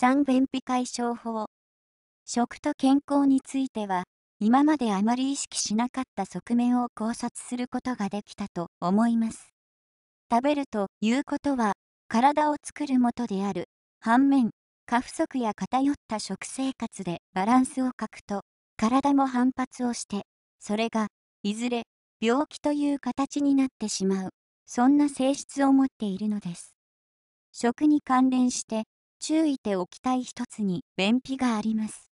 3便秘解消法食と健康については今まであまり意識しなかった側面を考察することができたと思います食べるということは体を作るもとである反面過不足や偏った食生活でバランスを欠くと体も反発をしてそれがいずれ病気という形になってしまうそんな性質を持っているのです食に関連して注意ておきたい一つに便秘があります。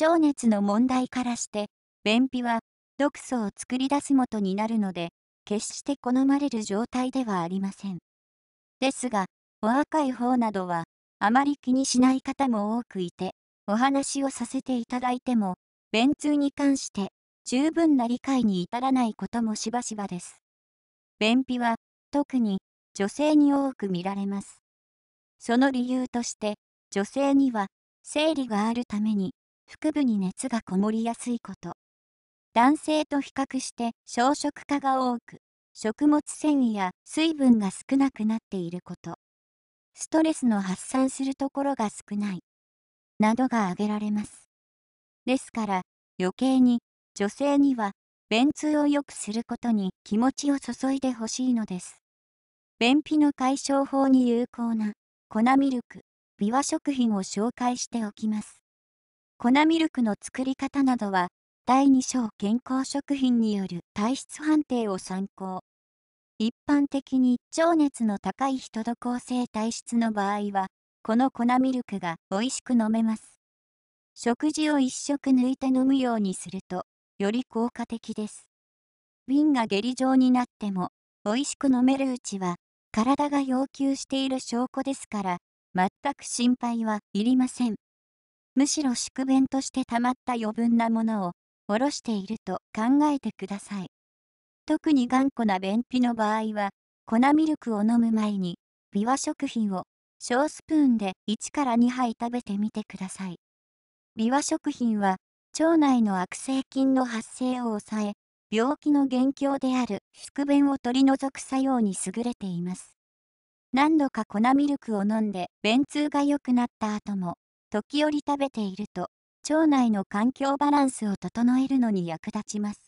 腸熱の問題からして、便秘は毒素を作り出す元になるので、決して好まれる状態ではありません。ですが、お若い方などは、あまり気にしない方も多くいて、お話をさせていただいても、便通に関して十分な理解に至らないこともしばしばです。便秘は特に女性に多く見られます。その理由として、女性には、生理があるために、腹部に熱がこもりやすいこと。男性と比較して小食化が多く、食物繊維や水分が少なくなっていること。ストレスの発散するところが少ない。などが挙げられます。ですから、余計に女性には、便通を良くすることに気持ちを注いでほしいのです。便秘の解消法に有効な粉ミルク、ビワ食品を紹介しておきます。粉ミルクの作り方などは、第2章健康食品による体質判定を参考。一般的に腸熱の高い人と構成体質の場合は、この粉ミルクが美味しく飲めます。食事を一食抜いて飲むようにすると、より効果的です。瓶が下痢状になっても、美味しく飲めるうちは、体が要求している証拠ですから、全く心配はいりません。むしろ宿便としてたまった余分なものを、おろしていると考えてください。特に頑固な便秘の場合は、粉ミルクを飲む前に、ビワ食品を小スプーンで1から2杯食べてみてください。ビワ食品は腸内の悪性菌の発生を抑え、病気の元凶である宿便を取り除く作用に優れています。何度か粉ミルクを飲んで便通が良くなった後も、時折食べていると、腸内の環境バランスを整えるのに役立ちます。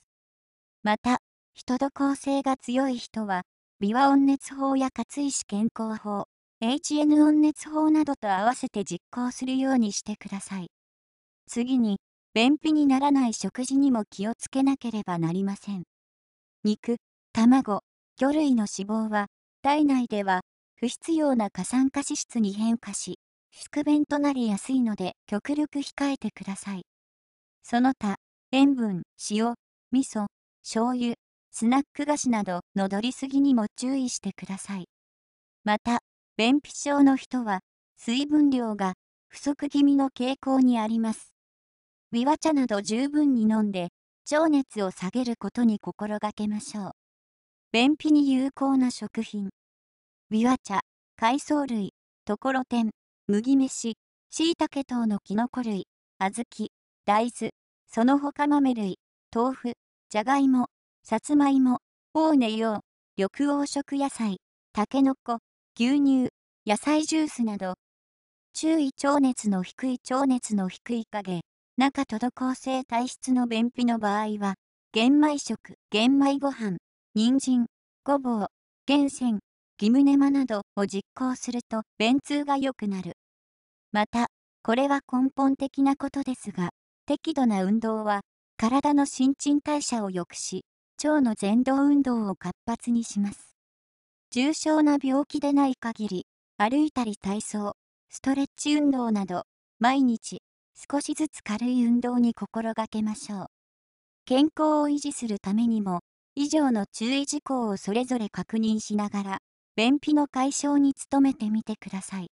また、人と構性が強い人は、美和温熱法や活石健康法、HN 温熱法などと合わせて実行するようにしてください。次に、便秘にならない食事にも気をつけなければなりません。肉、卵、魚類の脂肪は、体内では不必要な過酸化脂質に変化し、宿便となりやすいので極力控えてください。その他、塩分、塩、味噌、醤油、スナック菓子などのどりすぎにも注意してください。また、便秘症の人は、水分量が不足気味の傾向にあります。ビワ茶など十分に飲んで、腸熱を下げることに心がけましょう。便秘に有効な食品。ビワ茶、海藻類、ところてん、麦飯、しいたけ等のきのこ類、小豆、大豆、その他豆類、豆腐、じゃがいも、さつまいも、オーネ用、緑黄色野菜、たけのこ、牛乳、野菜ジュースなど、注意腸熱の低い腸熱の低い影、中とど抗性体質の便秘の場合は、玄米食、玄米ご飯、人参、ごぼう、厳選、ギムネマなどを実行すると便通が良くなる。また、これは根本的なことですが、適度な運動は、体の新陳代謝を良くし、腸の前動運動を活発にします。重症な病気でない限り、歩いたり体操、ストレッチ運動など、毎日、少しずつ軽い運動に心がけましょう。健康を維持するためにも、以上の注意事項をそれぞれ確認しながら、便秘の解消に努めてみてください。